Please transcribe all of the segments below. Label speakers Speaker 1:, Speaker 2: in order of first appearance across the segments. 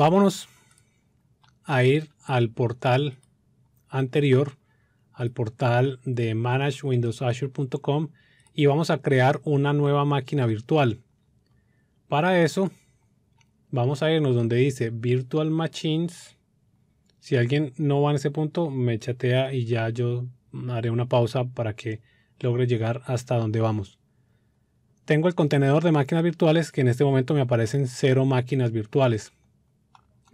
Speaker 1: Vámonos a ir al portal anterior, al portal de managewindowsazure.com y vamos a crear una nueva máquina virtual. Para eso, vamos a irnos donde dice Virtual Machines. Si alguien no va en ese punto, me chatea y ya yo haré una pausa para que logre llegar hasta donde vamos. Tengo el contenedor de máquinas virtuales que en este momento me aparecen cero máquinas virtuales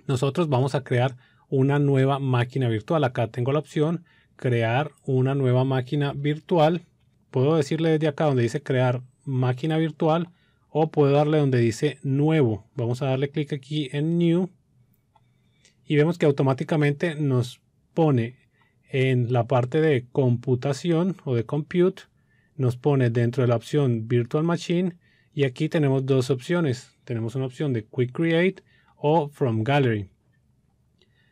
Speaker 1: nosotros vamos a crear una nueva máquina virtual. Acá tengo la opción crear una nueva máquina virtual. Puedo decirle desde acá donde dice crear máquina virtual o puedo darle donde dice nuevo. Vamos a darle clic aquí en new y vemos que automáticamente nos pone en la parte de computación o de compute, nos pone dentro de la opción virtual machine y aquí tenemos dos opciones. Tenemos una opción de quick create o From Gallery.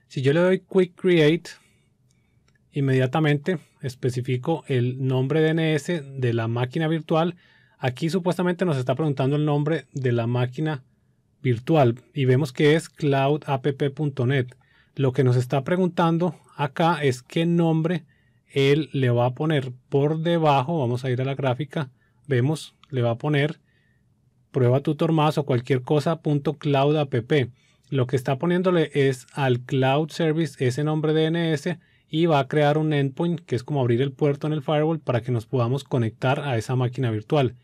Speaker 1: Si yo le doy Quick Create, inmediatamente especifico el nombre DNS de la máquina virtual. Aquí supuestamente nos está preguntando el nombre de la máquina virtual y vemos que es cloudapp.net. Lo que nos está preguntando acá es qué nombre él le va a poner por debajo. Vamos a ir a la gráfica. Vemos, le va a poner prueba tutor más o cualquier cosa punto cloud app. Lo que está poniéndole es al cloud service ese nombre DNS y va a crear un endpoint que es como abrir el puerto en el firewall para que nos podamos conectar a esa máquina virtual.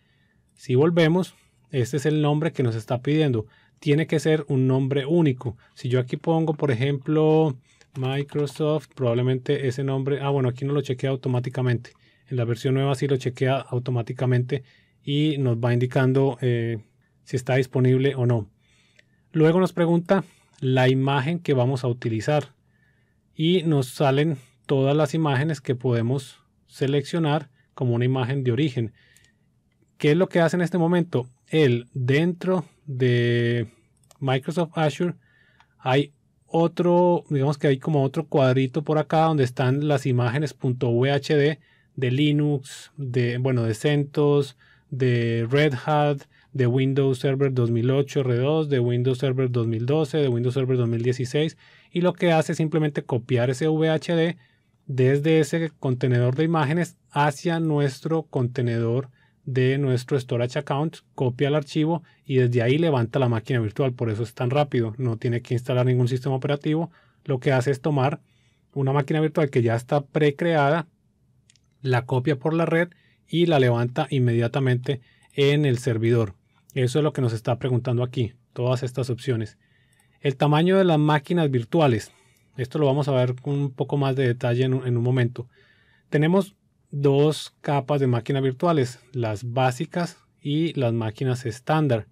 Speaker 1: Si volvemos, este es el nombre que nos está pidiendo. Tiene que ser un nombre único. Si yo aquí pongo, por ejemplo, Microsoft, probablemente ese nombre, ah bueno, aquí no lo chequea automáticamente. En la versión nueva sí lo chequea automáticamente y nos va indicando eh, si está disponible o no. Luego nos pregunta la imagen que vamos a utilizar y nos salen todas las imágenes que podemos seleccionar como una imagen de origen. ¿Qué es lo que hace en este momento? El dentro de Microsoft Azure hay otro, digamos que hay como otro cuadrito por acá donde están las imágenes .vhd de Linux, de bueno, de CentOS, de Red Hat, de Windows Server 2008 R2, de Windows Server 2012, de Windows Server 2016 y lo que hace es simplemente copiar ese VHD desde ese contenedor de imágenes hacia nuestro contenedor de nuestro storage account, copia el archivo y desde ahí levanta la máquina virtual, por eso es tan rápido, no tiene que instalar ningún sistema operativo, lo que hace es tomar una máquina virtual que ya está precreada, la copia por la red y la levanta inmediatamente en el servidor. Eso es lo que nos está preguntando aquí, todas estas opciones. El tamaño de las máquinas virtuales. Esto lo vamos a ver con un poco más de detalle en un, en un momento. Tenemos dos capas de máquinas virtuales, las básicas y las máquinas estándar.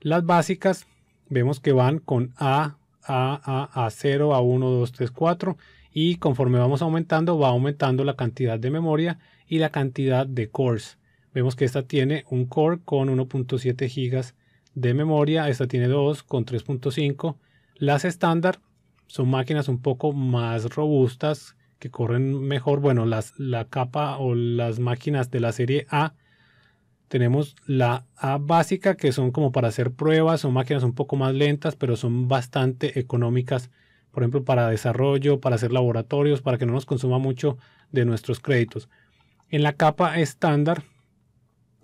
Speaker 1: Las básicas vemos que van con A, A, A, A0, A1, 2, 3, 4 y conforme vamos aumentando va aumentando la cantidad de memoria y la cantidad de cores. Vemos que esta tiene un core con 1.7 GB de memoria, esta tiene dos con 3.5. Las estándar son máquinas un poco más robustas que corren mejor. Bueno, las, la capa o las máquinas de la serie A. Tenemos la A básica que son como para hacer pruebas, son máquinas un poco más lentas, pero son bastante económicas por ejemplo, para desarrollo, para hacer laboratorios, para que no nos consuma mucho de nuestros créditos. En la capa estándar,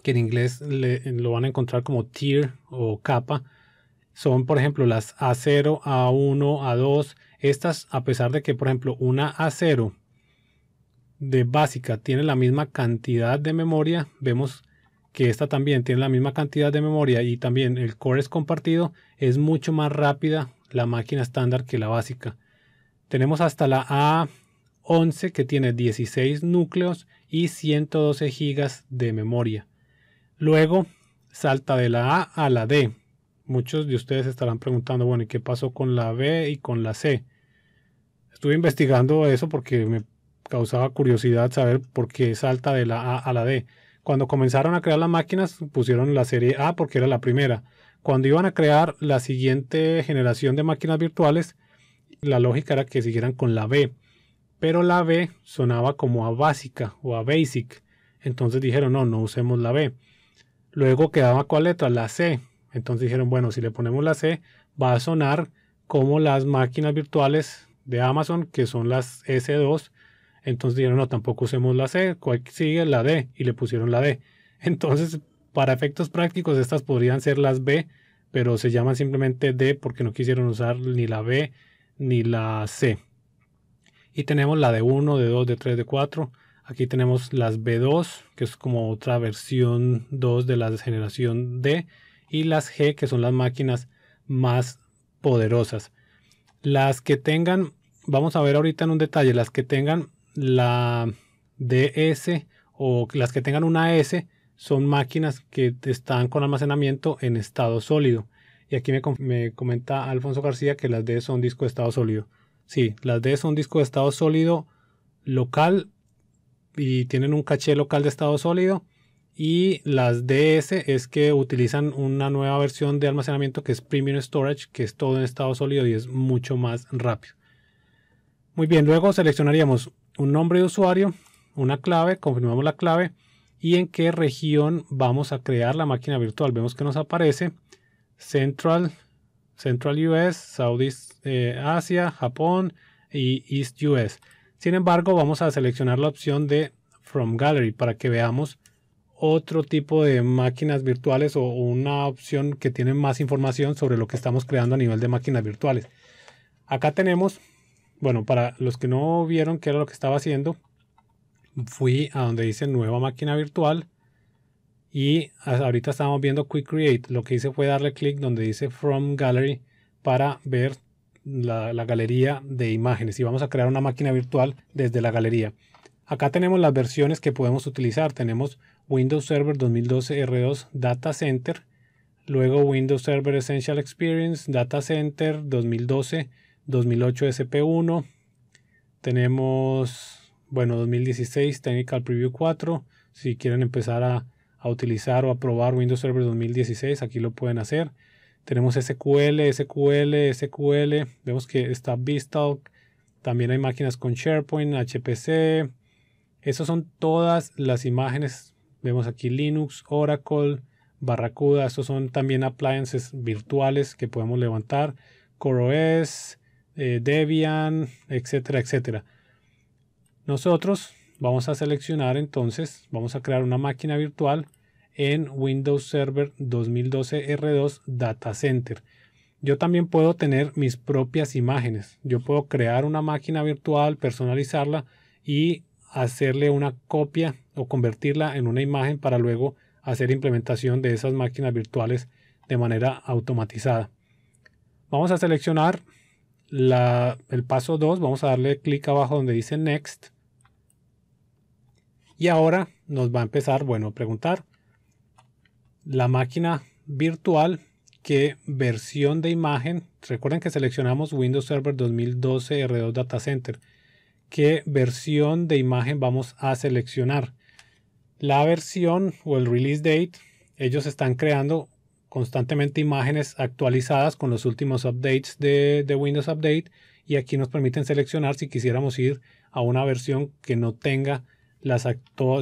Speaker 1: que en inglés lo van a encontrar como tier o capa, son por ejemplo las A0, A1, A2. Estas, a pesar de que por ejemplo una A0 de básica tiene la misma cantidad de memoria, vemos que esta también tiene la misma cantidad de memoria y también el core es compartido, es mucho más rápida la máquina estándar que la básica. Tenemos hasta la A11 que tiene 16 núcleos y 112 GB de memoria. Luego salta de la A a la D. Muchos de ustedes estarán preguntando, bueno, ¿y qué pasó con la B y con la C? Estuve investigando eso porque me causaba curiosidad saber por qué salta de la A a la D. Cuando comenzaron a crear las máquinas pusieron la serie A porque era la primera. Cuando iban a crear la siguiente generación de máquinas virtuales, la lógica era que siguieran con la B pero la B sonaba como a básica o a basic, entonces dijeron no, no usemos la B. Luego quedaba cuál letra, la C, entonces dijeron bueno, si le ponemos la C va a sonar como las máquinas virtuales de Amazon que son las S2, entonces dijeron no, tampoco usemos la C, cuál sigue la D y le pusieron la D. Entonces, para efectos prácticos estas podrían ser las B, pero se llaman simplemente D porque no quisieron usar ni la B ni la C. Y tenemos la de 1, de 2, de 3, de 4. Aquí tenemos las B2, que es como otra versión 2 de la generación D. Y las G, que son las máquinas más poderosas. Las que tengan, vamos a ver ahorita en un detalle, las que tengan la DS o las que tengan una S son máquinas que están con almacenamiento en estado sólido. Y aquí me, me comenta Alfonso García que las D son disco de estado sólido. Sí, las D son discos de estado sólido local y tienen un caché local de estado sólido. Y las DS es que utilizan una nueva versión de almacenamiento que es Premium Storage, que es todo en estado sólido y es mucho más rápido. Muy bien, luego seleccionaríamos un nombre de usuario, una clave, confirmamos la clave y en qué región vamos a crear la máquina virtual. Vemos que nos aparece Central Central US, Southeast eh, Asia, Japón y East US. Sin embargo, vamos a seleccionar la opción de From Gallery para que veamos otro tipo de máquinas virtuales o una opción que tiene más información sobre lo que estamos creando a nivel de máquinas virtuales. Acá tenemos, bueno, para los que no vieron qué era lo que estaba haciendo, fui a donde dice nueva máquina virtual y ahorita estábamos viendo Quick Create. Lo que hice fue darle clic donde dice From Gallery para ver la, la, galería de imágenes. Y vamos a crear una máquina virtual desde la galería. Acá tenemos las versiones que podemos utilizar. Tenemos Windows Server 2012 R2 Data Center. Luego Windows Server Essential Experience Data Center 2012 2008 SP1. Tenemos, bueno, 2016 Technical Preview 4. Si quieren empezar a a utilizar o a probar Windows Server 2016, aquí lo pueden hacer. Tenemos SQL, SQL, SQL. Vemos que está Vista, También hay máquinas con SharePoint, HPC. Esas son todas las imágenes. Vemos aquí Linux, Oracle, Barracuda. Estos son también appliances virtuales que podemos levantar. CoreOS, eh, Debian, etcétera, etcétera. Nosotros Vamos a seleccionar entonces, vamos a crear una máquina virtual en Windows Server 2012 R2 Data Center. Yo también puedo tener mis propias imágenes. Yo puedo crear una máquina virtual, personalizarla y hacerle una copia o convertirla en una imagen para luego hacer implementación de esas máquinas virtuales de manera automatizada. Vamos a seleccionar el paso 2, vamos a darle clic abajo donde dice Next y ahora nos va a empezar, bueno, a preguntar la máquina virtual, qué versión de imagen, recuerden que seleccionamos Windows Server 2012 R2 Data Center, qué versión de imagen vamos a seleccionar. La versión o el release date, ellos están creando constantemente imágenes actualizadas con los últimos updates de, de Windows Update y aquí nos permiten seleccionar si quisiéramos ir a una versión que no tenga las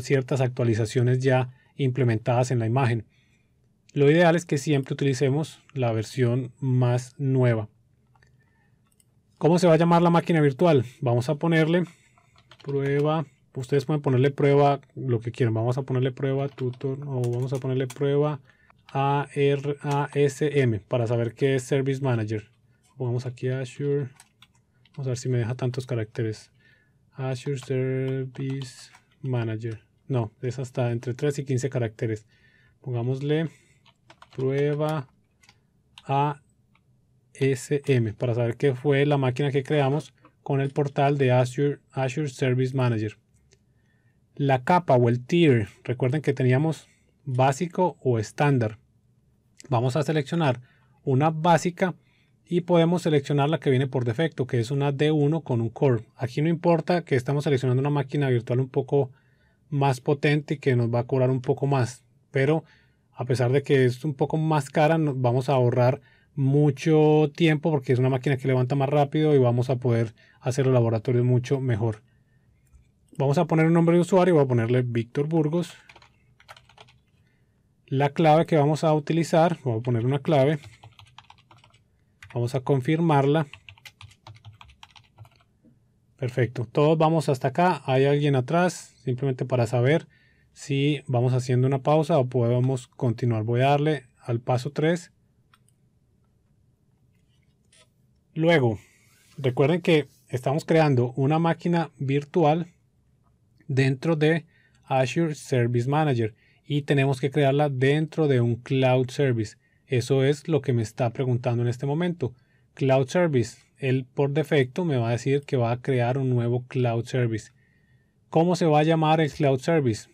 Speaker 1: ciertas actualizaciones ya implementadas en la imagen. Lo ideal es que siempre utilicemos la versión más nueva. ¿Cómo se va a llamar la máquina virtual? Vamos a ponerle prueba. Ustedes pueden ponerle prueba lo que quieran. Vamos a ponerle prueba tutor o vamos a ponerle prueba ARASM para saber qué es Service Manager. Vamos aquí a Azure. Vamos a ver si me deja tantos caracteres. Azure Service manager. No, es hasta entre 3 y 15 caracteres. Pongámosle prueba ASM para saber qué fue la máquina que creamos con el portal de Azure, Azure Service Manager. La capa o el tier, recuerden que teníamos básico o estándar. Vamos a seleccionar una básica y podemos seleccionar la que viene por defecto, que es una D1 con un core. Aquí no importa que estamos seleccionando una máquina virtual un poco más potente y que nos va a cobrar un poco más, pero a pesar de que es un poco más cara, nos vamos a ahorrar mucho tiempo porque es una máquina que levanta más rápido y vamos a poder hacer los laboratorios mucho mejor. Vamos a poner un nombre de usuario, voy a ponerle Víctor Burgos. La clave que vamos a utilizar, voy a poner una clave, Vamos a confirmarla. Perfecto. Todos vamos hasta acá. Hay alguien atrás. Simplemente para saber si vamos haciendo una pausa o podemos continuar. Voy a darle al paso 3. Luego, recuerden que estamos creando una máquina virtual dentro de Azure Service Manager y tenemos que crearla dentro de un Cloud Service. Eso es lo que me está preguntando en este momento. Cloud Service. Él por defecto me va a decir que va a crear un nuevo Cloud Service. ¿Cómo se va a llamar el Cloud Service?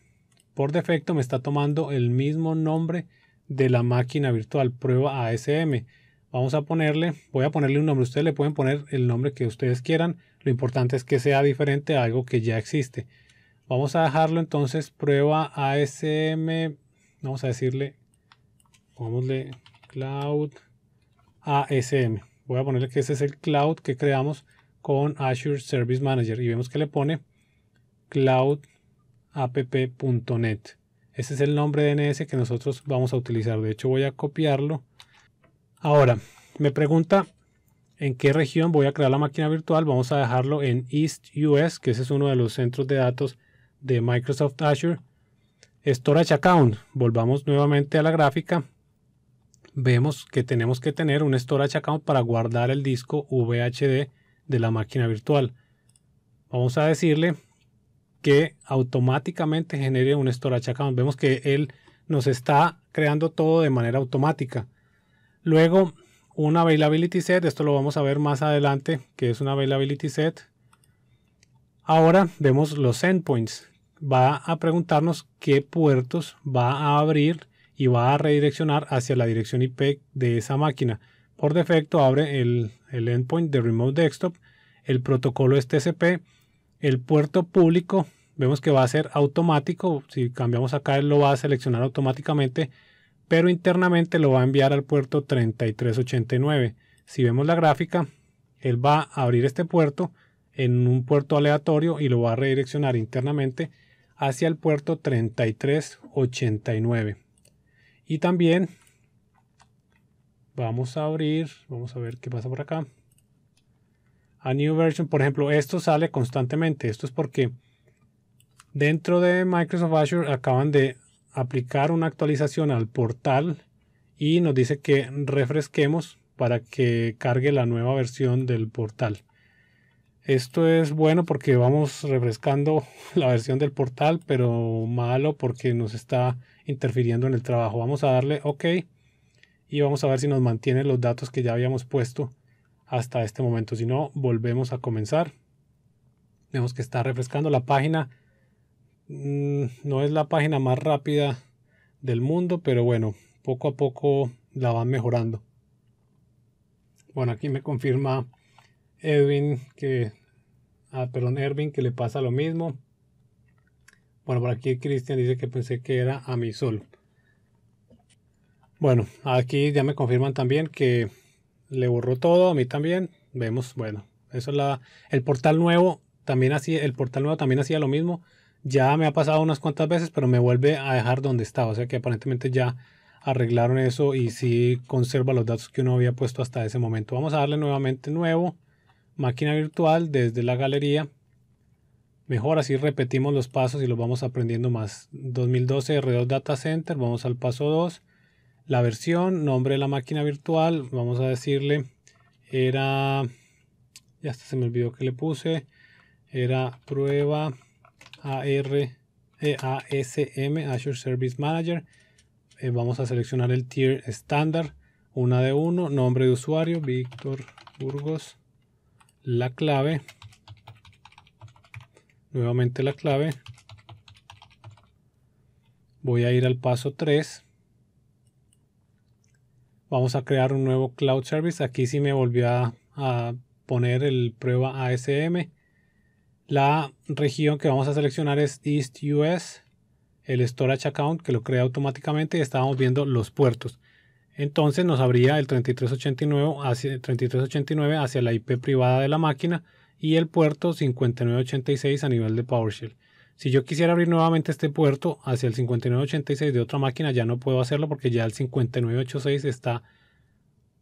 Speaker 1: Por defecto me está tomando el mismo nombre de la máquina virtual, prueba ASM. Vamos a ponerle, voy a ponerle un nombre. Ustedes le pueden poner el nombre que ustedes quieran. Lo importante es que sea diferente a algo que ya existe. Vamos a dejarlo entonces prueba ASM. Vamos a decirle pongámosle Cloud ASM. Voy a ponerle que ese es el cloud que creamos con Azure Service Manager y vemos que le pone cloudapp.net. Ese es el nombre DNS que nosotros vamos a utilizar. De hecho, voy a copiarlo. Ahora, me pregunta en qué región voy a crear la máquina virtual. Vamos a dejarlo en East US, que ese es uno de los centros de datos de Microsoft Azure. Storage Account. Volvamos nuevamente a la gráfica vemos que tenemos que tener un storage account para guardar el disco VHD de la máquina virtual. Vamos a decirle que automáticamente genere un storage account. Vemos que él nos está creando todo de manera automática. Luego, un availability set, esto lo vamos a ver más adelante, que es un availability set. Ahora vemos los endpoints. Va a preguntarnos qué puertos va a abrir y va a redireccionar hacia la dirección IP de esa máquina. Por defecto abre el, el endpoint de Remote Desktop, el protocolo es TCP, el puerto público, vemos que va a ser automático, si cambiamos acá él lo va a seleccionar automáticamente, pero internamente lo va a enviar al puerto 3389. Si vemos la gráfica, él va a abrir este puerto en un puerto aleatorio y lo va a redireccionar internamente hacia el puerto 3389. Y también vamos a abrir, vamos a ver qué pasa por acá. A new version, por ejemplo, esto sale constantemente. Esto es porque dentro de Microsoft Azure acaban de aplicar una actualización al portal y nos dice que refresquemos para que cargue la nueva versión del portal. Esto es bueno porque vamos refrescando la versión del portal, pero malo porque nos está interfiriendo en el trabajo. Vamos a darle OK y vamos a ver si nos mantiene los datos que ya habíamos puesto hasta este momento. Si no, volvemos a comenzar. Vemos que está refrescando la página. Mm, no es la página más rápida del mundo, pero bueno, poco a poco la van mejorando. Bueno, aquí me confirma Edwin que, ah, perdón, Erwin que le pasa lo mismo. Bueno, por aquí Cristian dice que pensé que era a mi sol. Bueno, aquí ya me confirman también que le borró todo, a mí también. Vemos, bueno, eso es la. El portal nuevo también hacía, el portal nuevo también hacía lo mismo. Ya me ha pasado unas cuantas veces, pero me vuelve a dejar donde estaba. O sea que aparentemente ya arreglaron eso y sí conserva los datos que uno había puesto hasta ese momento. Vamos a darle nuevamente nuevo, máquina virtual desde la galería mejor, así repetimos los pasos y los vamos aprendiendo más. 2012 R2 Data Center, vamos al paso 2, la versión, nombre de la máquina virtual, vamos a decirle, era, ya se me olvidó que le puse, era prueba AR, eh, Azure Service Manager, eh, vamos a seleccionar el tier estándar, una de uno, nombre de usuario, Víctor Burgos, la clave, nuevamente la clave. Voy a ir al paso 3. Vamos a crear un nuevo Cloud Service. Aquí sí me volvió a, poner el prueba ASM. La región que vamos a seleccionar es East US, el Storage Account que lo crea automáticamente y estábamos viendo los puertos. Entonces nos abría el hacia, 3389 hacia la IP privada de la máquina y el puerto 5986 a nivel de PowerShell. Si yo quisiera abrir nuevamente este puerto hacia el 5986 de otra máquina, ya no puedo hacerlo porque ya el 5986 está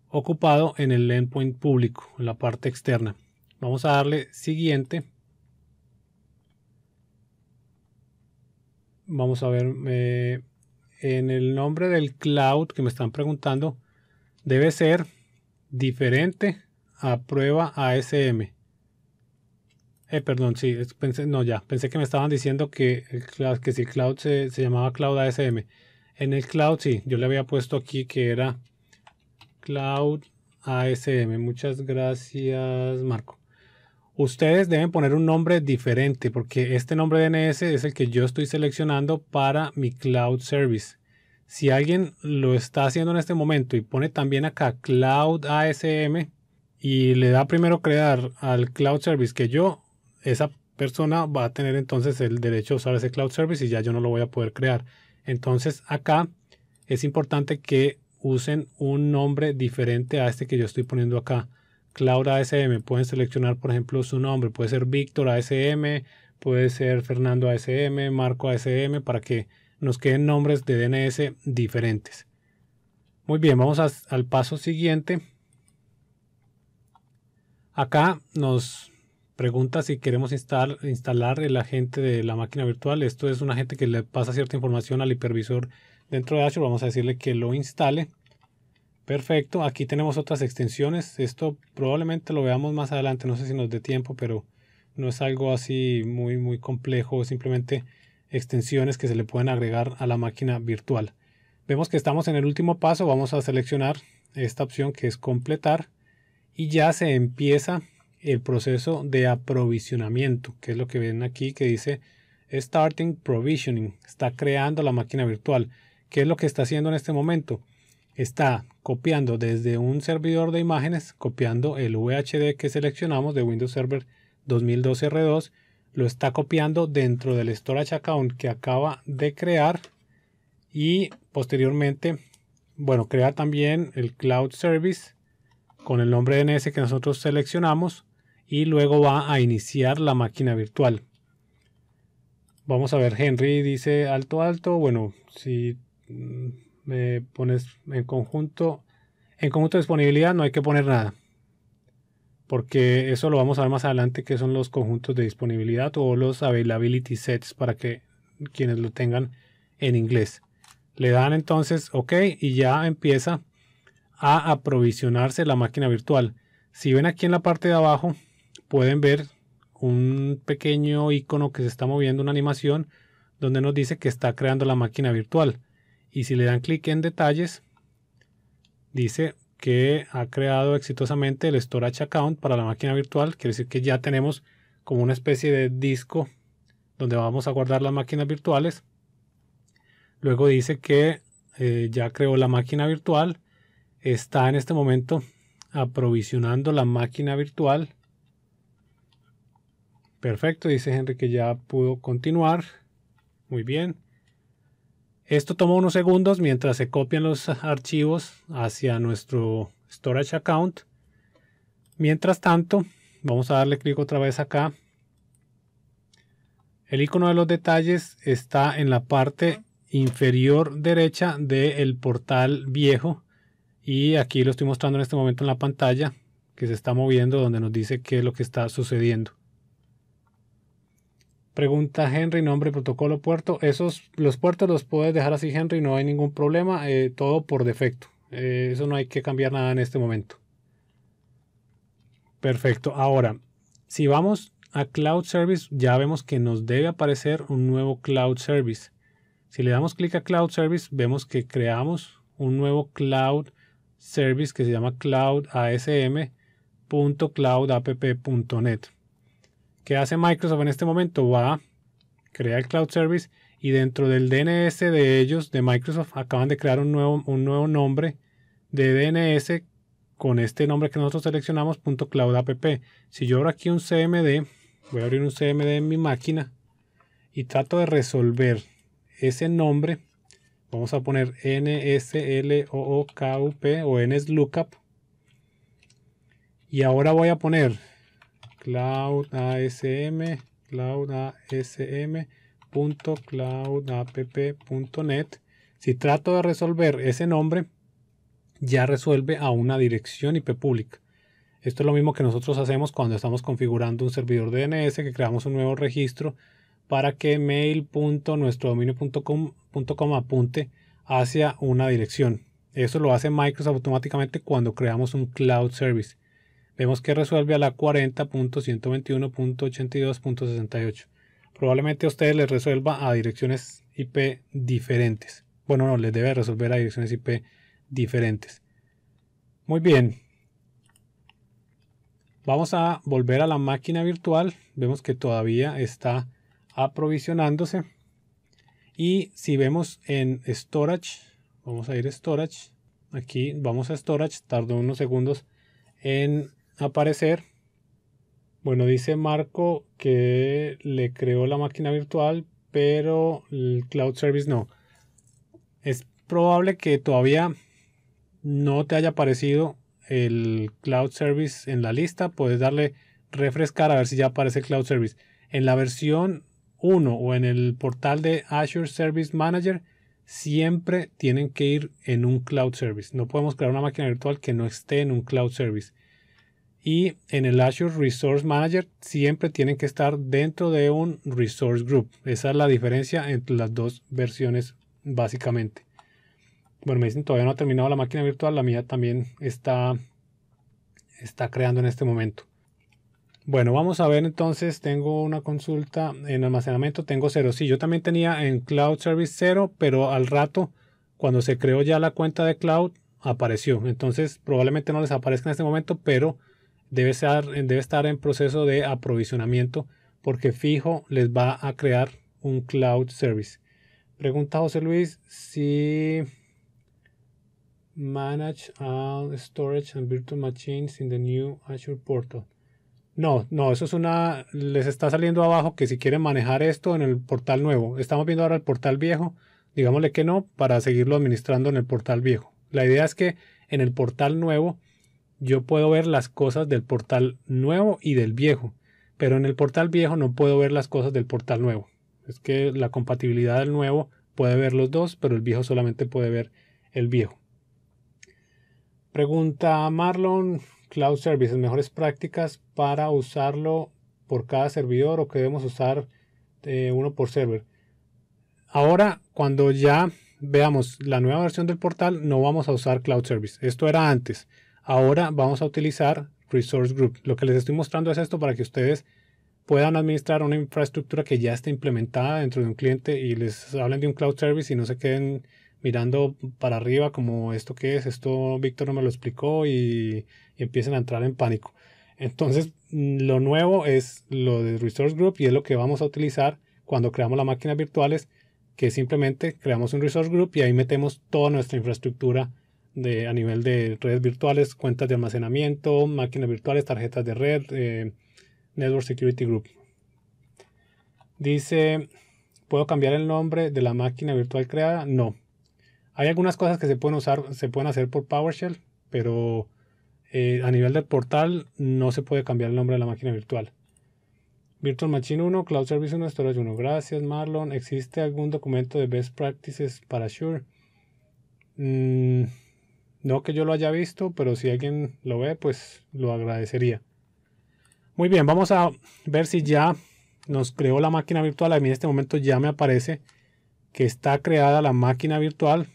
Speaker 1: ocupado en el endpoint público, en la parte externa. Vamos a darle siguiente. Vamos a ver eh, en el nombre del cloud que me están preguntando, debe ser diferente a prueba ASM. Eh, perdón, sí, pensé, no, ya, pensé que me estaban diciendo que, que si cloud se, se, llamaba cloud ASM. En el cloud, sí, yo le había puesto aquí que era cloud ASM. Muchas gracias, Marco. Ustedes deben poner un nombre diferente porque este nombre DNS es el que yo estoy seleccionando para mi cloud service. Si alguien lo está haciendo en este momento y pone también acá cloud ASM y le da primero crear al cloud service que yo esa persona va a tener entonces el derecho a usar ese cloud service y ya yo no lo voy a poder crear. Entonces acá es importante que usen un nombre diferente a este que yo estoy poniendo acá. Cloud ASM, pueden seleccionar por ejemplo su nombre, puede ser Víctor ASM, puede ser Fernando ASM, Marco ASM, para que nos queden nombres de DNS diferentes. Muy bien, vamos al paso siguiente. Acá nos pregunta si queremos instalar, instalar el agente de la máquina virtual. Esto es un agente que le pasa cierta información al hipervisor dentro de Azure. Vamos a decirle que lo instale. Perfecto, aquí tenemos otras extensiones. Esto probablemente lo veamos más adelante, no sé si nos dé tiempo, pero no es algo así muy, muy complejo, simplemente extensiones que se le pueden agregar a la máquina virtual. Vemos que estamos en el último paso, vamos a seleccionar esta opción que es completar y ya se empieza el proceso de aprovisionamiento, que es lo que ven aquí que dice Starting Provisioning, está creando la máquina virtual. ¿Qué es lo que está haciendo en este momento? Está copiando desde un servidor de imágenes, copiando el VHD que seleccionamos de Windows Server 2012 R2, lo está copiando dentro del storage account que acaba de crear y posteriormente, bueno, crea también el cloud service con el nombre DNS que nosotros seleccionamos y luego va a iniciar la máquina virtual. Vamos a ver, Henry dice alto, alto. Bueno, si mm, me pones en conjunto, en conjunto de disponibilidad no hay que poner nada. Porque eso lo vamos a ver más adelante, que son los conjuntos de disponibilidad o los availability sets para que quienes lo tengan en inglés. Le dan entonces OK y ya empieza a aprovisionarse la máquina virtual. Si ven aquí en la parte de abajo, pueden ver un pequeño icono que se está moviendo, una animación, donde nos dice que está creando la máquina virtual. Y si le dan clic en detalles, dice que ha creado exitosamente el storage account para la máquina virtual. Quiere decir que ya tenemos como una especie de disco donde vamos a guardar las máquinas virtuales. Luego dice que eh, ya creó la máquina virtual. Está en este momento aprovisionando la máquina virtual Perfecto, dice Henry que ya pudo continuar. Muy bien. Esto toma unos segundos mientras se copian los archivos hacia nuestro storage account. Mientras tanto, vamos a darle clic otra vez acá. El icono de los detalles está en la parte inferior derecha del portal viejo y aquí lo estoy mostrando en este momento en la pantalla que se está moviendo donde nos dice qué es lo que está sucediendo. Pregunta Henry, nombre, protocolo, puerto. Esos, los puertos los puedes dejar así, Henry, no hay ningún problema, eh, todo por defecto. Eh, eso no hay que cambiar nada en este momento. Perfecto. Ahora, si vamos a Cloud Service, ya vemos que nos debe aparecer un nuevo Cloud Service. Si le damos clic a Cloud Service, vemos que creamos un nuevo Cloud Service que se llama cloudasm.cloudapp.net. ¿Qué hace Microsoft en este momento? Va, crear el Cloud Service y dentro del DNS de ellos, de Microsoft, acaban de crear un nuevo, un nuevo nombre de DNS con este nombre que nosotros seleccionamos, .cloudapp. Si yo abro aquí un CMD, voy a abrir un CMD en mi máquina y trato de resolver ese nombre, vamos a poner NSLOOKUP o NSLOOKUP. Y ahora voy a poner cloud asm Si trato de resolver ese nombre, ya resuelve a una dirección IP pública. Esto es lo mismo que nosotros hacemos cuando estamos configurando un servidor DNS, que creamos un nuevo registro para que mail.nuestrodominio.com apunte hacia una dirección. Eso lo hace Microsoft automáticamente cuando creamos un cloud service vemos que resuelve a la 40.121.82.68. Probablemente a ustedes les resuelva a direcciones IP diferentes. Bueno, no, les debe resolver a direcciones IP diferentes. Muy bien. Vamos a volver a la máquina virtual. Vemos que todavía está aprovisionándose. Y si vemos en storage, vamos a ir a storage. Aquí vamos a storage. Tardó unos segundos en aparecer. Bueno, dice Marco que le creó la máquina virtual, pero el cloud service no. Es probable que todavía no te haya aparecido el cloud service en la lista. Puedes darle refrescar a ver si ya aparece cloud service. En la versión 1 o en el portal de Azure Service Manager, siempre tienen que ir en un cloud service. No podemos crear una máquina virtual que no esté en un cloud service y en el Azure Resource Manager siempre tienen que estar dentro de un Resource Group. Esa es la diferencia entre las dos versiones básicamente. Bueno, me dicen todavía no ha terminado la máquina virtual, la mía también está, está creando en este momento. Bueno, vamos a ver entonces, tengo una consulta en almacenamiento, tengo cero. Sí, yo también tenía en Cloud Service cero, pero al rato, cuando se creó ya la cuenta de Cloud, apareció. Entonces, probablemente no les aparezca en este momento, pero debe estar, debe estar en proceso de aprovisionamiento porque fijo les va a crear un cloud service. Pregunta José Luis si manage all storage and virtual machines in the new Azure portal. No, no, eso es una, les está saliendo abajo que si quieren manejar esto en el portal nuevo. Estamos viendo ahora el portal viejo, digámosle que no, para seguirlo administrando en el portal viejo. La idea es que en el portal nuevo yo puedo ver las cosas del portal nuevo y del viejo, pero en el portal viejo no puedo ver las cosas del portal nuevo. Es que la compatibilidad del nuevo puede ver los dos, pero el viejo solamente puede ver el viejo. Pregunta Marlon, Cloud Services, mejores prácticas para usarlo por cada servidor o que debemos usar eh, uno por server. Ahora, cuando ya veamos la nueva versión del portal, no vamos a usar Cloud Service. Esto era antes. Ahora vamos a utilizar Resource Group. Lo que les estoy mostrando es esto para que ustedes puedan administrar una infraestructura que ya está implementada dentro de un cliente y les hablen de un cloud service y no se queden mirando para arriba como esto que es, esto Víctor no me lo explicó y, y, empiecen a entrar en pánico. Entonces, mm, lo nuevo es lo de Resource Group y es lo que vamos a utilizar cuando creamos las máquinas virtuales, que simplemente creamos un Resource Group y ahí metemos toda nuestra infraestructura a nivel de redes virtuales, cuentas de almacenamiento, máquinas virtuales, tarjetas de red, eh, Network Security Group. Dice, ¿puedo cambiar el nombre de la máquina virtual creada? No. Hay algunas cosas que se pueden usar, se pueden hacer por PowerShell, pero eh, a nivel del portal no se puede cambiar el nombre de la máquina virtual. Virtual Machine 1, Cloud Service 1, Storage 1. Gracias, Marlon. ¿Existe algún documento de best practices para Sure? Mm, no que yo lo haya visto, pero si alguien lo ve, pues lo agradecería. Muy bien, vamos a ver si ya nos creó la máquina virtual. A mí en este momento ya me aparece que está creada la máquina virtual.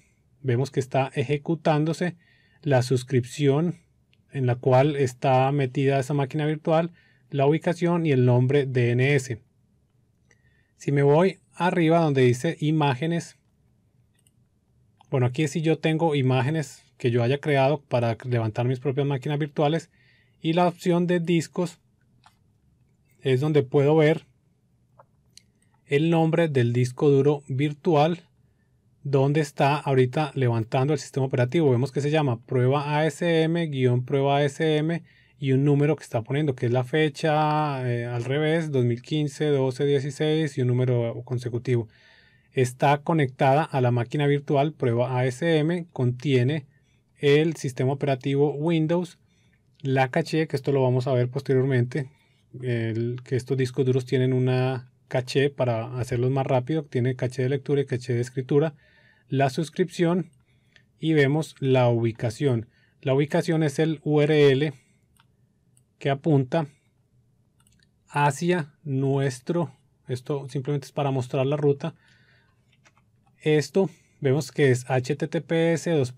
Speaker 1: Vemos que está ejecutándose la suscripción en la cual está metida esa máquina virtual, la ubicación y el nombre DNS. Si me voy arriba donde dice imágenes, bueno, aquí si yo tengo imágenes que yo haya creado para levantar mis propias máquinas virtuales. Y la opción de discos es donde puedo ver el nombre del disco duro virtual donde está ahorita levantando el sistema operativo. Vemos que se llama prueba ASM, prueba ASM y un número que está poniendo, que es la fecha eh, al revés, 2015, 12, 16 y un número consecutivo. Está conectada a la máquina virtual prueba ASM, contiene el sistema operativo Windows, la caché, que esto lo vamos a ver posteriormente, que estos discos duros tienen una caché para hacerlos más rápido, tiene caché de lectura y caché de escritura, la suscripción y vemos la ubicación. La ubicación es el URL que apunta hacia nuestro, esto simplemente es para mostrar la ruta, esto vemos que es https dos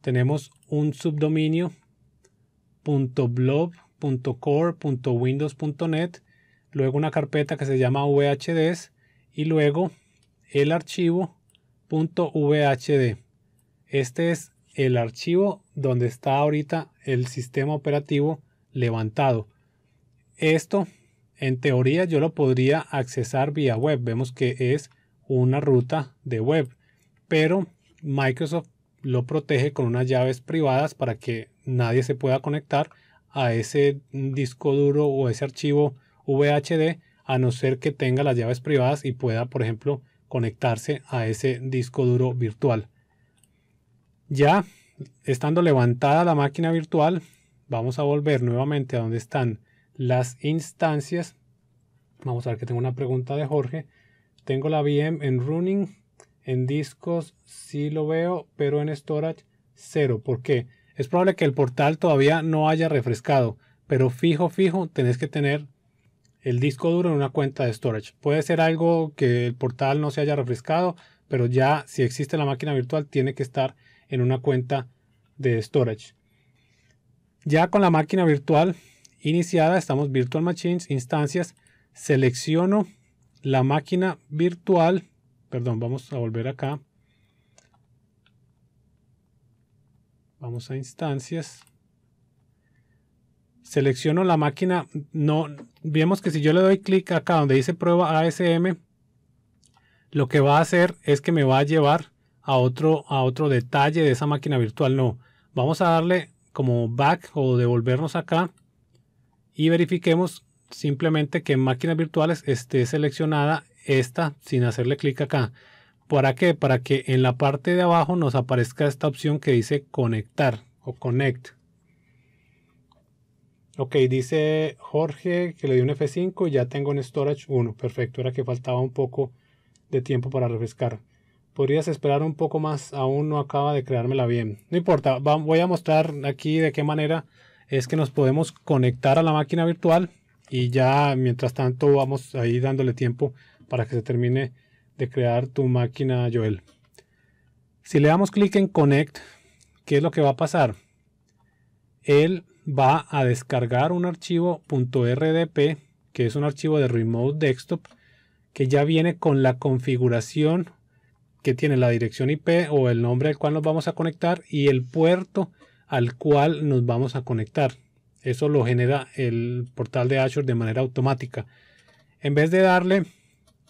Speaker 1: tenemos un subdominio .blob.core.windows.net luego una carpeta que se llama vhds y luego el archivo .vhd este es el archivo donde está ahorita el sistema operativo levantado esto en teoría yo lo podría accesar vía web vemos que es una ruta de web, pero Microsoft lo protege con unas llaves privadas para que nadie se pueda conectar a ese disco duro o ese archivo VHD a no ser que tenga las llaves privadas y pueda, por ejemplo, conectarse a ese disco duro virtual. Ya estando levantada la máquina virtual, vamos a volver nuevamente a donde están las instancias. Vamos a ver que tengo una pregunta de Jorge. Tengo la VM en running, en discos sí lo veo, pero en storage cero. ¿Por qué? Es probable que el portal todavía no haya refrescado, pero fijo, fijo, tenés que tener el disco duro en una cuenta de storage. Puede ser algo que el portal no se haya refrescado, pero ya si existe la máquina virtual tiene que estar en una cuenta de storage. Ya con la máquina virtual iniciada, estamos Virtual Machines, instancias, selecciono la máquina virtual, perdón, vamos a volver acá. Vamos a instancias. Selecciono la máquina. No, vemos que si yo le doy clic acá donde dice prueba ASM, lo que va a hacer es que me va a llevar a otro, a otro detalle de esa máquina virtual. No, vamos a darle como back o devolvernos acá y verifiquemos simplemente que en máquinas virtuales esté seleccionada esta sin hacerle clic acá. ¿Para qué? Para que en la parte de abajo nos aparezca esta opción que dice conectar o connect. Ok, dice Jorge que le di un F5 y ya tengo en storage 1. Perfecto, era que faltaba un poco de tiempo para refrescar. Podrías esperar un poco más, aún no acaba de creármela bien. No importa, voy a mostrar aquí de qué manera es que nos podemos conectar a la máquina virtual y ya mientras tanto vamos ahí dándole tiempo para que se termine de crear tu máquina Joel. Si le damos clic en Connect, ¿qué es lo que va a pasar? Él va a descargar un archivo .rdp, que es un archivo de Remote Desktop, que ya viene con la configuración que tiene la dirección IP o el nombre al cual nos vamos a conectar y el puerto al cual nos vamos a conectar. Eso lo genera el portal de Azure de manera automática. En vez de darle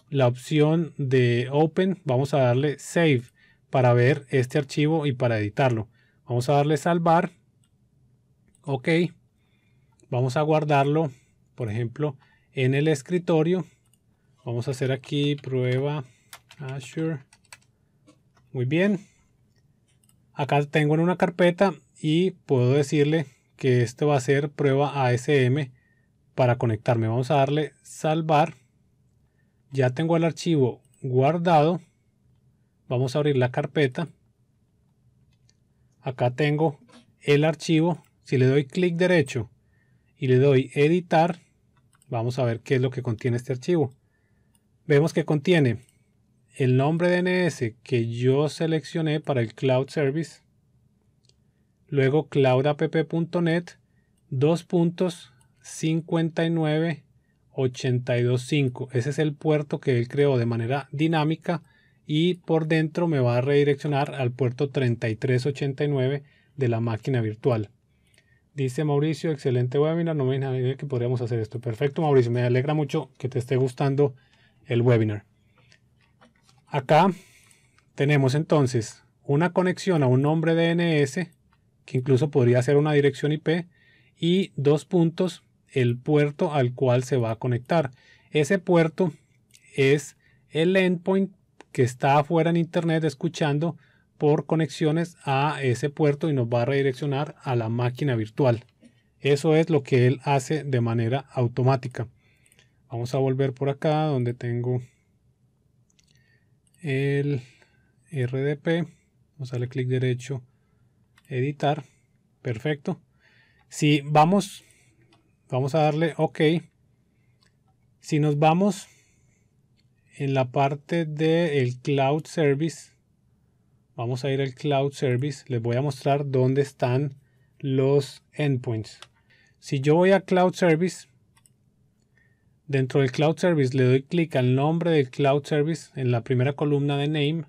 Speaker 1: la opción de Open, vamos a darle Save para ver este archivo y para editarlo. Vamos a darle Salvar. OK. Vamos a guardarlo, por ejemplo, en el escritorio. Vamos a hacer aquí prueba Azure. Muy bien. Acá tengo en una carpeta y puedo decirle que esto va a ser prueba ASM para conectarme. Vamos a darle salvar. Ya tengo el archivo guardado. Vamos a abrir la carpeta. Acá tengo el archivo. Si le doy clic derecho y le doy editar, vamos a ver qué es lo que contiene este archivo. Vemos que contiene el nombre DNS que yo seleccioné para el Cloud Service luego claudapp.net, 2.59.82.5. Ese es el puerto que él creó de manera dinámica y por dentro me va a redireccionar al puerto 3389 de la máquina virtual. Dice Mauricio, excelente webinar, no me imaginé que podríamos hacer esto. Perfecto Mauricio, me alegra mucho que te esté gustando el webinar. Acá tenemos entonces una conexión a un nombre DNS que incluso podría ser una dirección IP, y dos puntos, el puerto al cual se va a conectar. Ese puerto es el endpoint que está afuera en Internet escuchando por conexiones a ese puerto y nos va a redireccionar a la máquina virtual. Eso es lo que él hace de manera automática. Vamos a volver por acá donde tengo el RDP. Vamos a darle clic derecho editar, perfecto. Si vamos, vamos a darle OK. Si nos vamos en la parte del Cloud Service, vamos a ir al Cloud Service. Les voy a mostrar dónde están los endpoints. Si yo voy a Cloud Service, dentro del Cloud Service le doy clic al nombre del Cloud Service en la primera columna de Name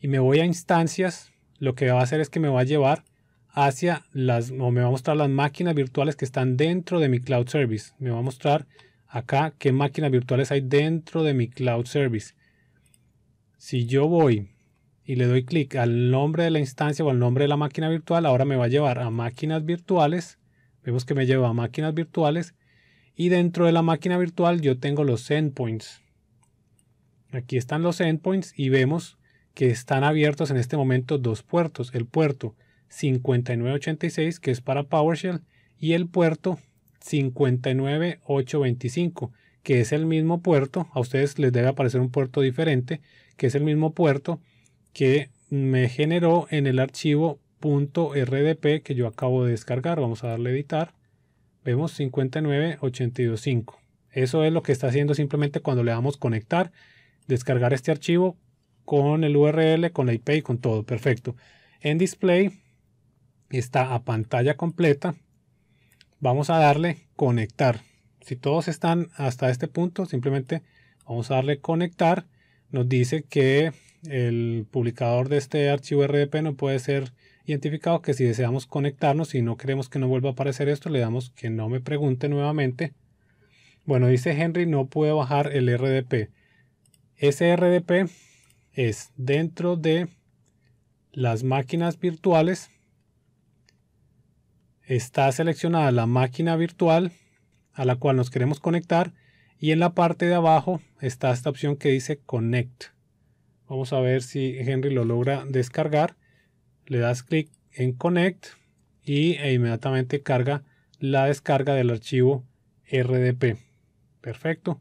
Speaker 1: y me voy a Instancias lo que va a hacer es que me va a llevar hacia las, o me va a mostrar las máquinas virtuales que están dentro de mi cloud service. Me va a mostrar acá qué máquinas virtuales hay dentro de mi cloud service. Si yo voy y le doy clic al nombre de la instancia o al nombre de la máquina virtual, ahora me va a llevar a máquinas virtuales. Vemos que me lleva a máquinas virtuales. Y dentro de la máquina virtual yo tengo los endpoints. Aquí están los endpoints y vemos que están abiertos en este momento dos puertos, el puerto 5986 que es para PowerShell y el puerto 59825 que es el mismo puerto, a ustedes les debe aparecer un puerto diferente, que es el mismo puerto que me generó en el archivo .rdp que yo acabo de descargar, vamos a darle editar, vemos 59825. Eso es lo que está haciendo simplemente cuando le damos conectar, descargar este archivo, con el URL, con la IP y con todo. Perfecto. En display está a pantalla completa. Vamos a darle conectar. Si todos están hasta este punto, simplemente vamos a darle conectar. Nos dice que el publicador de este archivo RDP no puede ser identificado, que si deseamos conectarnos y no queremos que no vuelva a aparecer esto, le damos que no me pregunte nuevamente. Bueno, dice Henry, no puede bajar el RDP. Ese RDP es dentro de las máquinas virtuales está seleccionada la máquina virtual a la cual nos queremos conectar y en la parte de abajo está esta opción que dice Connect. Vamos a ver si Henry lo logra descargar. Le das clic en Connect y e inmediatamente carga la descarga del archivo RDP. Perfecto.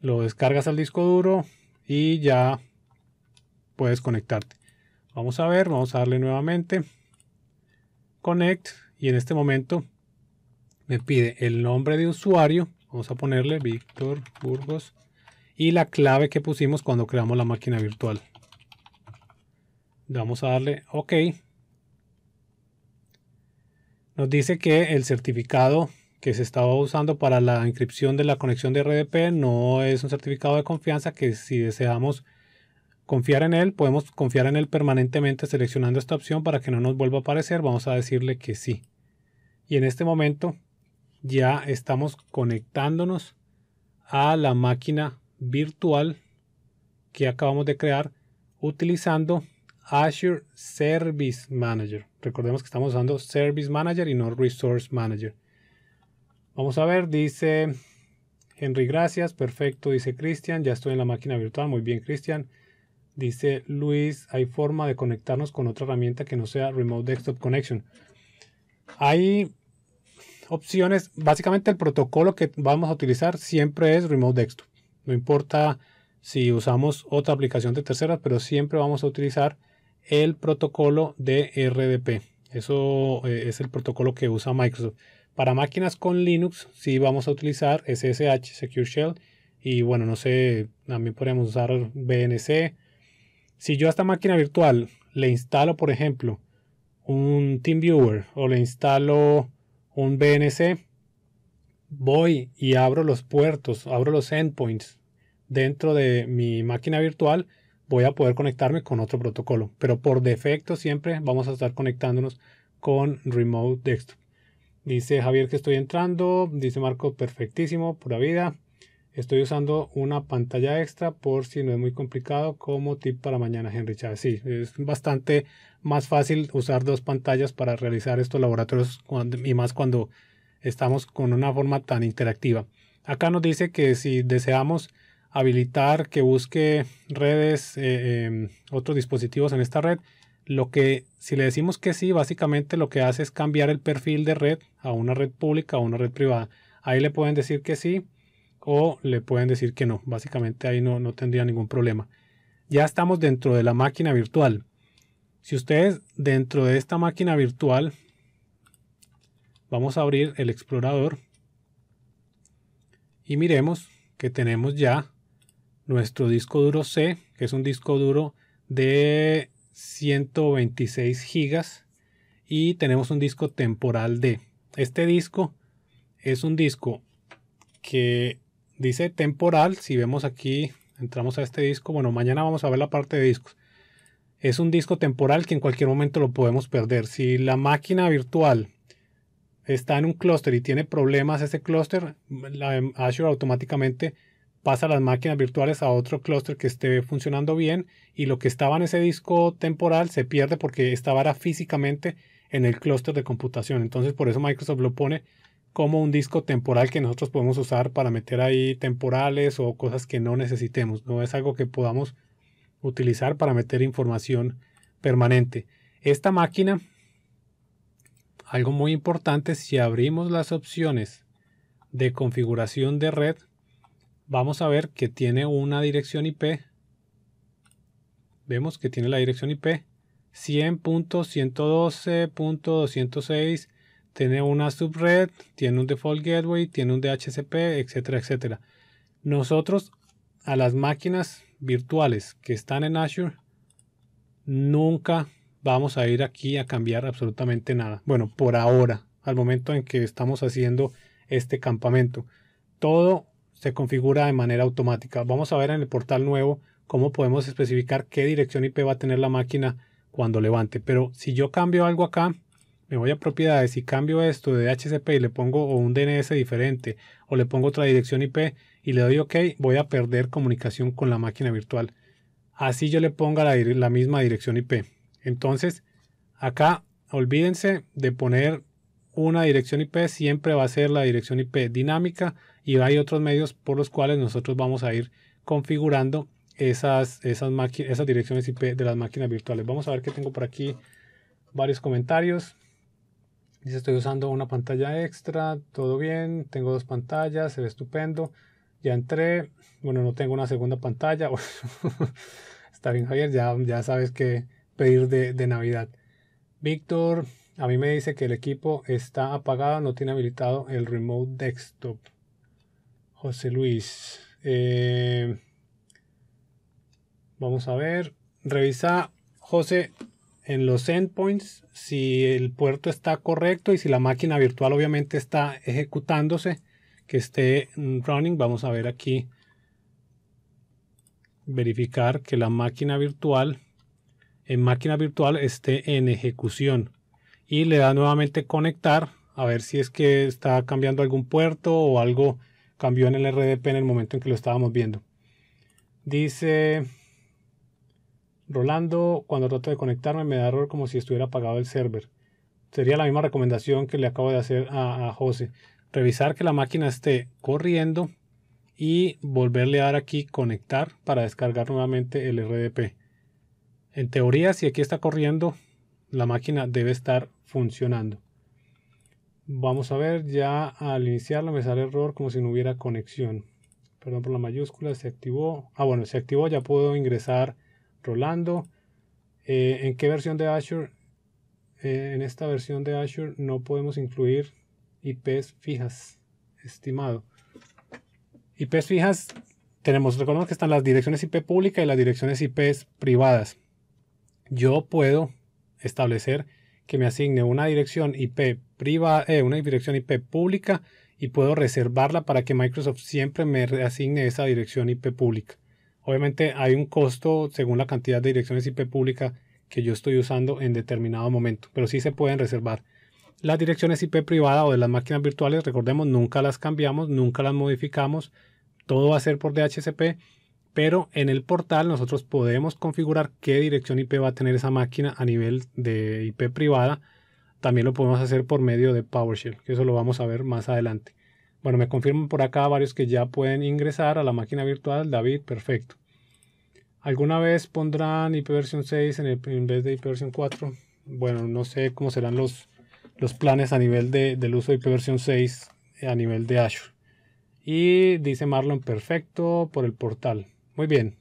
Speaker 1: Lo descargas al disco duro, y ya puedes conectarte. Vamos a ver, vamos a darle nuevamente connect y en este momento me pide el nombre de usuario. Vamos a ponerle Víctor Burgos y la clave que pusimos cuando creamos la máquina virtual. Vamos a darle OK. Nos dice que el certificado que se estaba usando para la inscripción de la conexión de RDP no es un certificado de confianza que si deseamos confiar en él, podemos confiar en él permanentemente seleccionando esta opción para que no nos vuelva a aparecer, vamos a decirle que sí. Y en este momento ya estamos conectándonos a la máquina virtual que acabamos de crear utilizando Azure Service Manager. Recordemos que estamos usando Service Manager y no Resource Manager. Vamos a ver, dice Henry, gracias, perfecto, dice Cristian, ya estoy en la máquina virtual, muy bien Cristian. Dice Luis, ¿hay forma de conectarnos con otra herramienta que no sea Remote Desktop Connection? Hay opciones, básicamente el protocolo que vamos a utilizar siempre es Remote Desktop. No importa si usamos otra aplicación de terceras, pero siempre vamos a utilizar el protocolo de RDP. Eso eh, es el protocolo que usa Microsoft. Para máquinas con Linux sí vamos a utilizar SSH Secure Shell y bueno, no sé, también podríamos usar BNC. Si yo a esta máquina virtual le instalo, por ejemplo, un TeamViewer o le instalo un BNC, voy y abro los puertos, abro los endpoints dentro de mi máquina virtual, voy a poder conectarme con otro protocolo. Pero por defecto siempre vamos a estar conectándonos con Remote Desktop. Dice Javier que estoy entrando. Dice Marco, perfectísimo, pura vida. Estoy usando una pantalla extra por si no es muy complicado como tip para mañana, Henry Chávez. Sí, es bastante más fácil usar dos pantallas para realizar estos laboratorios y más cuando estamos con una forma tan interactiva. Acá nos dice que si deseamos habilitar que busque redes, eh, em, otros dispositivos en esta red, lo que, si le decimos que sí, básicamente lo que hace es cambiar el perfil de red a una red pública o una red privada. Ahí le pueden decir que sí o le pueden decir que no. Básicamente ahí no, no tendría ningún problema. Ya estamos dentro de la máquina virtual. Si ustedes dentro de esta máquina virtual, vamos a abrir el explorador y miremos que tenemos ya nuestro disco duro C, que es un disco duro de 126 gigas y tenemos un disco temporal de Este disco es un disco que dice temporal. Si vemos aquí, entramos a este disco. Bueno, mañana vamos a ver la parte de discos. Es un disco temporal que en cualquier momento lo podemos perder. Si la máquina virtual está en un clúster y tiene problemas ese clúster, Azure automáticamente pasa las máquinas virtuales a otro clúster que esté funcionando bien y lo que estaba en ese disco temporal se pierde porque estaba físicamente en el clúster de computación. Entonces por eso Microsoft lo pone como un disco temporal que nosotros podemos usar para meter ahí temporales o cosas que no necesitemos. No es algo que podamos utilizar para meter información permanente. Esta máquina, algo muy importante, si abrimos las opciones de configuración de red, vamos a ver que tiene una dirección IP. Vemos que tiene la dirección IP 100.112.206. Tiene una subred, tiene un default gateway, tiene un DHCP, etcétera, etcétera. Nosotros a las máquinas virtuales que están en Azure nunca vamos a ir aquí a cambiar absolutamente nada. Bueno, por ahora, al momento en que estamos haciendo este campamento. Todo se configura de manera automática. Vamos a ver en el portal nuevo cómo podemos especificar qué dirección IP va a tener la máquina cuando levante. Pero si yo cambio algo acá, me voy a propiedades y cambio esto de DHCP y le pongo o un DNS diferente o le pongo otra dirección IP y le doy OK, voy a perder comunicación con la máquina virtual. Así yo le ponga la misma dirección IP. Entonces, acá olvídense de poner una dirección IP siempre va a ser la dirección IP dinámica y hay otros medios por los cuales nosotros vamos a ir configurando esas, esas, esas direcciones IP de las máquinas virtuales. Vamos a ver que tengo por aquí varios comentarios. Dice, estoy usando una pantalla extra, todo bien, tengo dos pantallas, se ve estupendo. Ya entré, bueno, no tengo una segunda pantalla. Está bien, Javier, ya, ya sabes qué pedir de, de Navidad. Víctor, a mí me dice que el equipo está apagado, no tiene habilitado el remote desktop. José Luis. Eh, vamos a ver. Revisa, José, en los endpoints si el puerto está correcto y si la máquina virtual obviamente está ejecutándose, que esté running. Vamos a ver aquí. Verificar que la máquina virtual en máquina virtual esté en ejecución y le da nuevamente conectar a ver si es que está cambiando algún puerto o algo cambió en el RDP en el momento en que lo estábamos viendo. Dice Rolando, cuando trato de conectarme me da error como si estuviera apagado el server. Sería la misma recomendación que le acabo de hacer a, a José. Revisar que la máquina esté corriendo y volverle a dar aquí conectar para descargar nuevamente el RDP. En teoría, si aquí está corriendo, la máquina debe estar funcionando. Vamos a ver, ya al iniciarlo me sale error como si no hubiera conexión. Perdón por la mayúscula, se activó. Ah, bueno, se activó, ya puedo ingresar Rolando. Eh, ¿En qué versión de Azure? Eh, en esta versión de Azure no podemos incluir IPs fijas, estimado. IPs fijas tenemos, recordemos que están las direcciones IP públicas y las direcciones IPs privadas. Yo puedo establecer que me asigne una dirección IP privada, eh, una dirección IP pública y puedo reservarla para que Microsoft siempre me asigne esa dirección IP pública. Obviamente hay un costo según la cantidad de direcciones IP pública que yo estoy usando en determinado momento, pero sí se pueden reservar. Las direcciones IP privadas o de las máquinas virtuales, recordemos, nunca las cambiamos, nunca las modificamos, todo va a ser por DHCP pero en el portal nosotros podemos configurar qué dirección IP va a tener esa máquina a nivel de IP privada. También lo podemos hacer por medio de PowerShell, que eso lo vamos a ver más adelante. Bueno, me confirman por acá varios que ya pueden ingresar a la máquina virtual. David, perfecto. ¿Alguna vez pondrán versión 6 en, vez de versión 4? Bueno, no sé cómo serán los, planes a nivel del uso de versión 6 a nivel de Azure. Y dice Marlon, perfecto por el portal. Muy bien.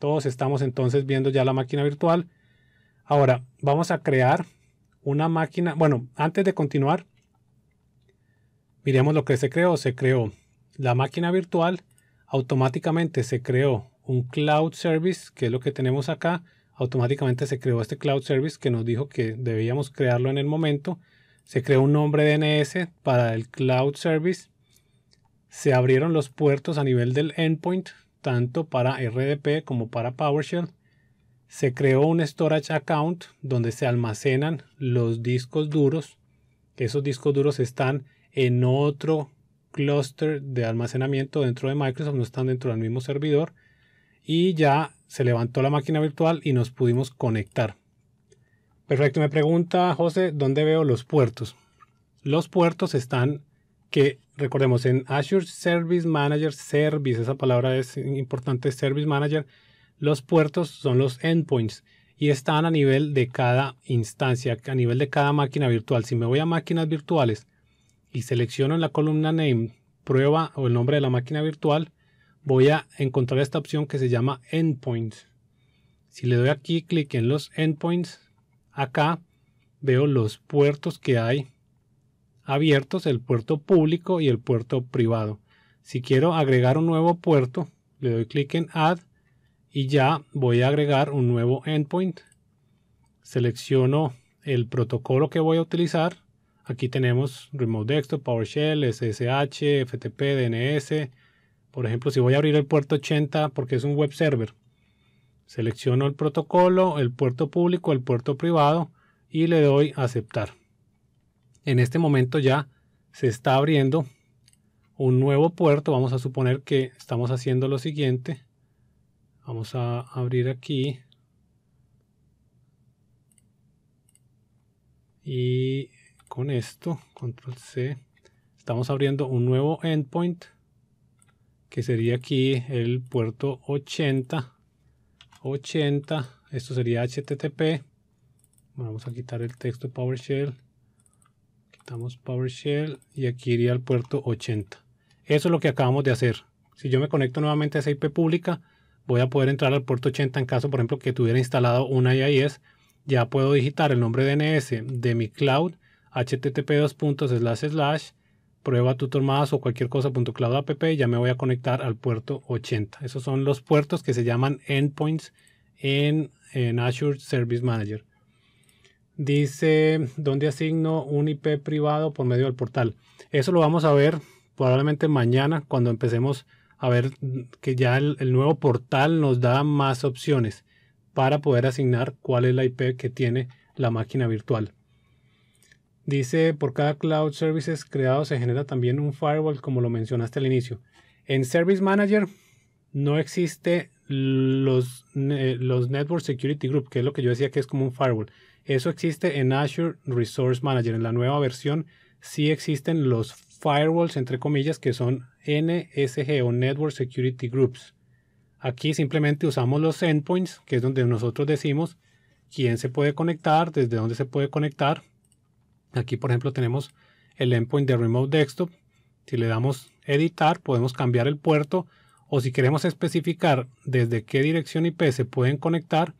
Speaker 1: Todos estamos entonces viendo ya la máquina virtual. Ahora, vamos a crear una máquina. Bueno, antes de continuar, miremos lo que se creó. Se creó la máquina virtual. Automáticamente se creó un cloud service, que es lo que tenemos acá. Automáticamente se creó este cloud service que nos dijo que debíamos crearlo en el momento. Se creó un nombre DNS para el cloud service. Se abrieron los puertos a nivel del endpoint tanto para RDP como para PowerShell. Se creó un storage account donde se almacenan los discos duros. Esos discos duros están en otro clúster de almacenamiento dentro de Microsoft, no están dentro del mismo servidor. Y ya se levantó la máquina virtual y nos pudimos conectar. Perfecto, me pregunta José, ¿dónde veo los puertos? Los puertos están que recordemos, en Azure Service Manager, Service, esa palabra es importante, Service Manager, los puertos son los endpoints y están a nivel de cada instancia, a nivel de cada máquina virtual. Si me voy a máquinas virtuales y selecciono en la columna name prueba o el nombre de la máquina virtual, voy a encontrar esta opción que se llama endpoints. Si le doy aquí clic en los endpoints, acá veo los puertos que hay abiertos el puerto público y el puerto privado. Si quiero agregar un nuevo puerto, le doy clic en Add y ya voy a agregar un nuevo endpoint. Selecciono el protocolo que voy a utilizar. Aquí tenemos Remote Desktop, PowerShell, SSH, FTP, DNS. Por ejemplo, si voy a abrir el puerto 80 porque es un web server, selecciono el protocolo, el puerto público, el puerto privado y le doy aceptar en este momento ya se está abriendo un nuevo puerto. Vamos a suponer que estamos haciendo lo siguiente. Vamos a abrir aquí. Y con esto, control C, estamos abriendo un nuevo endpoint que sería aquí el puerto 80. 80, esto sería HTTP. Vamos a quitar el texto PowerShell Damos PowerShell y aquí iría al puerto 80. Eso es lo que acabamos de hacer. Si yo me conecto nuevamente a esa IP pública, voy a poder entrar al puerto 80 en caso, por ejemplo, que tuviera instalado una IIS. Ya puedo digitar el nombre DNS de mi cloud, http slash prueba tutor o cualquier cosa.cloudapp y ya me voy a conectar al puerto 80. Esos son los puertos que se llaman endpoints en, en Azure Service Manager. Dice, ¿dónde asigno un IP privado por medio del portal? Eso lo vamos a ver probablemente mañana cuando empecemos a ver que ya el, nuevo portal nos da más opciones para poder asignar cuál es la IP que tiene la máquina virtual. Dice, por cada cloud services creado se genera también un firewall, como lo mencionaste al inicio. En Service Manager no existe los, los Network Security Group, que es lo que yo decía que es como un firewall, eso existe en Azure Resource Manager. En la nueva versión sí existen los firewalls, entre comillas, que son NSG o Network Security Groups. Aquí simplemente usamos los endpoints, que es donde nosotros decimos quién se puede conectar, desde dónde se puede conectar. Aquí, por ejemplo, tenemos el endpoint de Remote Desktop. Si le damos editar, podemos cambiar el puerto o si queremos especificar desde qué dirección IP se pueden conectar,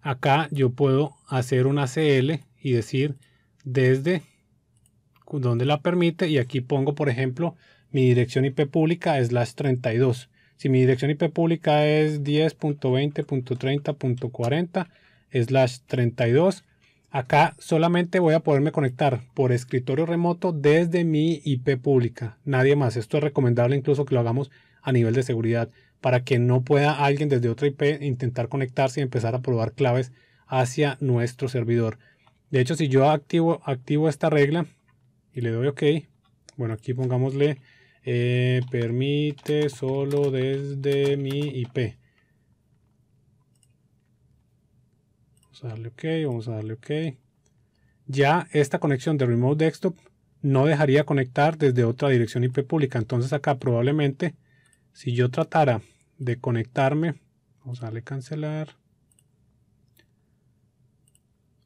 Speaker 1: acá yo puedo hacer una CL y decir desde donde la permite y aquí pongo por ejemplo mi dirección IP pública slash 32. Si mi dirección IP pública es 10.20.30.40 slash 32, acá solamente voy a poderme conectar por escritorio remoto desde mi IP pública, nadie más. Esto es recomendable incluso que lo hagamos a nivel de seguridad para que no pueda alguien desde otra IP intentar conectarse y empezar a probar claves hacia nuestro servidor. De hecho, si yo activo, activo esta regla y le doy OK, bueno, aquí pongámosle eh, permite solo desde mi IP. Vamos a darle OK, vamos a darle OK. Ya esta conexión de Remote Desktop no dejaría conectar desde otra dirección IP pública. Entonces acá probablemente si yo tratara de conectarme, vamos a darle cancelar.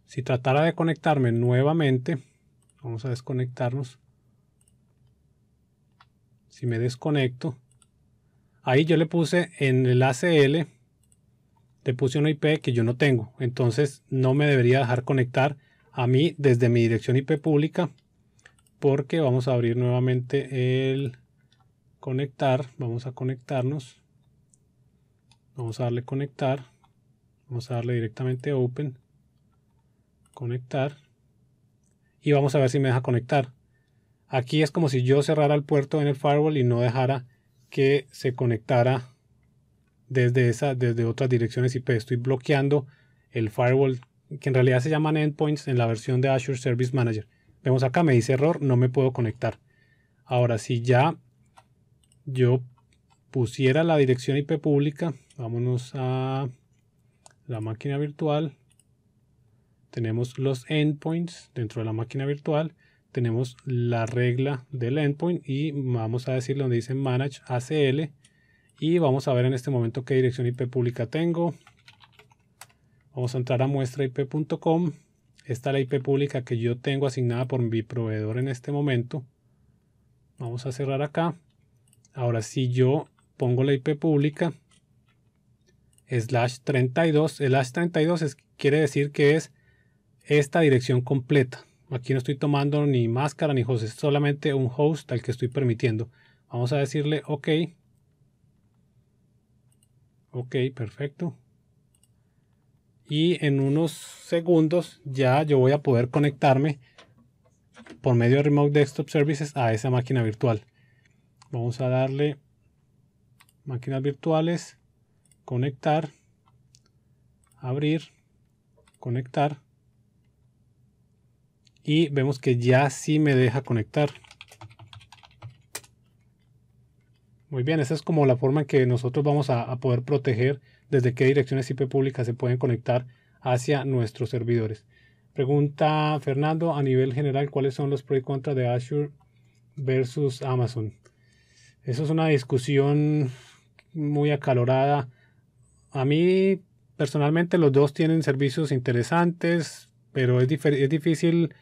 Speaker 1: Si tratara de conectarme nuevamente, vamos a desconectarnos. Si me desconecto, ahí yo le puse en el ACL, le puse una IP que yo no tengo. Entonces no me debería dejar conectar a mí desde mi dirección IP pública porque vamos a abrir nuevamente el conectar, vamos a conectarnos, vamos a darle conectar, vamos a darle directamente open, conectar y vamos a ver si me deja conectar. Aquí es como si yo cerrara el puerto en el firewall y no dejara que se conectara desde, esa, desde otras direcciones IP. Estoy bloqueando el firewall que en realidad se llaman endpoints en la versión de Azure Service Manager. Vemos acá, me dice error, no me puedo conectar. Ahora, si ya yo pusiera la dirección IP pública, vámonos a la máquina virtual, tenemos los endpoints dentro de la máquina virtual, tenemos la regla del endpoint y vamos a decirle donde dice manage ACL y vamos a ver en este momento qué dirección IP pública tengo. Vamos a entrar a muestraip.com. Esta es la IP pública que yo tengo asignada por mi proveedor en este momento. Vamos a cerrar acá. Ahora si yo pongo la IP pública slash 32, el slash 32 quiere decir que es esta dirección completa. Aquí no estoy tomando ni máscara ni host, es solamente un host al que estoy permitiendo. Vamos a decirle OK. Ok, perfecto. Y en unos segundos ya yo voy a poder conectarme por medio de Remote Desktop Services a esa máquina virtual. Vamos a darle máquinas virtuales, conectar, abrir, conectar. Y vemos que ya sí me deja conectar. Muy bien, esa es como la forma en que nosotros vamos a, poder proteger desde qué direcciones IP públicas se pueden conectar hacia nuestros servidores. Pregunta Fernando, a nivel general, ¿cuáles son los pros y contras de Azure versus Amazon? Eso es una discusión muy acalorada. A mí, personalmente, los dos tienen servicios interesantes, pero es, difícil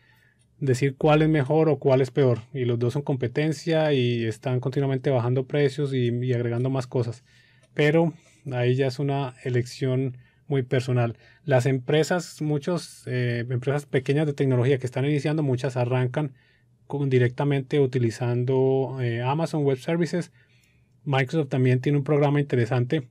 Speaker 1: decir cuál es mejor o cuál es peor. Y los dos son competencia y están continuamente bajando precios y, agregando más cosas. Pero ahí ya es una elección muy personal. Las empresas, muchas eh, empresas pequeñas de tecnología que están iniciando, muchas arrancan directamente utilizando eh, Amazon Web Services. Microsoft también tiene un programa interesante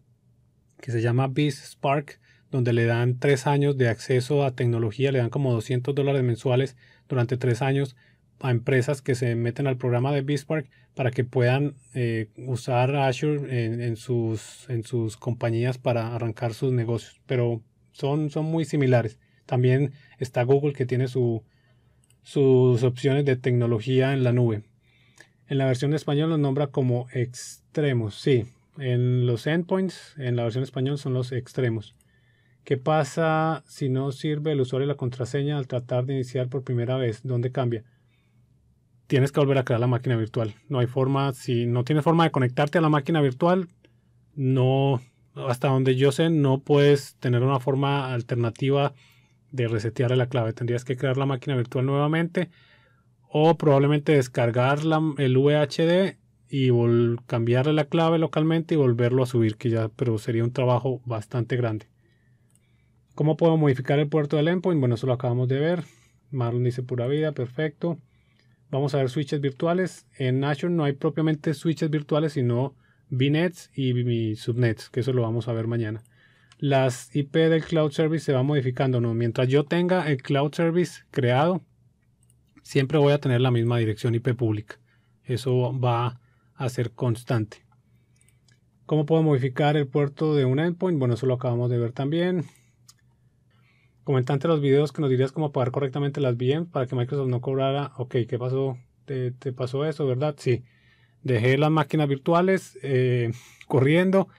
Speaker 1: que se llama BizSpark, Spark, donde le dan tres años de acceso a tecnología, le dan como 200 dólares mensuales durante tres años a empresas que se meten al programa de BizSpark para que puedan eh, usar Azure en, en, sus, en sus compañías para arrancar sus negocios. Pero son, son muy similares. También está Google que tiene su, sus opciones de tecnología en la nube. En la versión de español los nombra como extremos, sí. En los endpoints, en la versión española español son los extremos. ¿Qué pasa si no sirve el usuario y la contraseña al tratar de iniciar por primera vez? ¿Dónde cambia? Tienes que volver a crear la máquina virtual. No hay forma, si no tienes forma de conectarte a la máquina virtual, no, hasta donde yo sé, no puedes tener una forma alternativa de resetear la clave. Tendrías que crear la máquina virtual nuevamente o probablemente descargar el VHD y cambiarle la clave localmente y volverlo a subir, que ya, pero sería un trabajo bastante grande. ¿Cómo puedo modificar el puerto del endpoint? Bueno, eso lo acabamos de ver. Marlon dice pura vida, perfecto. Vamos a ver switches virtuales. En Azure no hay propiamente switches virtuales, sino VNets y subnets, que eso lo vamos a ver mañana las IP del Cloud Service se van modificando. ¿no? Mientras yo tenga el Cloud Service creado, siempre voy a tener la misma dirección IP pública. Eso va a ser constante. ¿Cómo puedo modificar el puerto de un endpoint? Bueno, eso lo acabamos de ver también. Comentante los videos que nos dirías cómo pagar correctamente las VM para que Microsoft no cobrara. Ok, ¿qué pasó? ¿Te, pasó eso, verdad? Sí. Dejé las máquinas virtuales eh, corriendo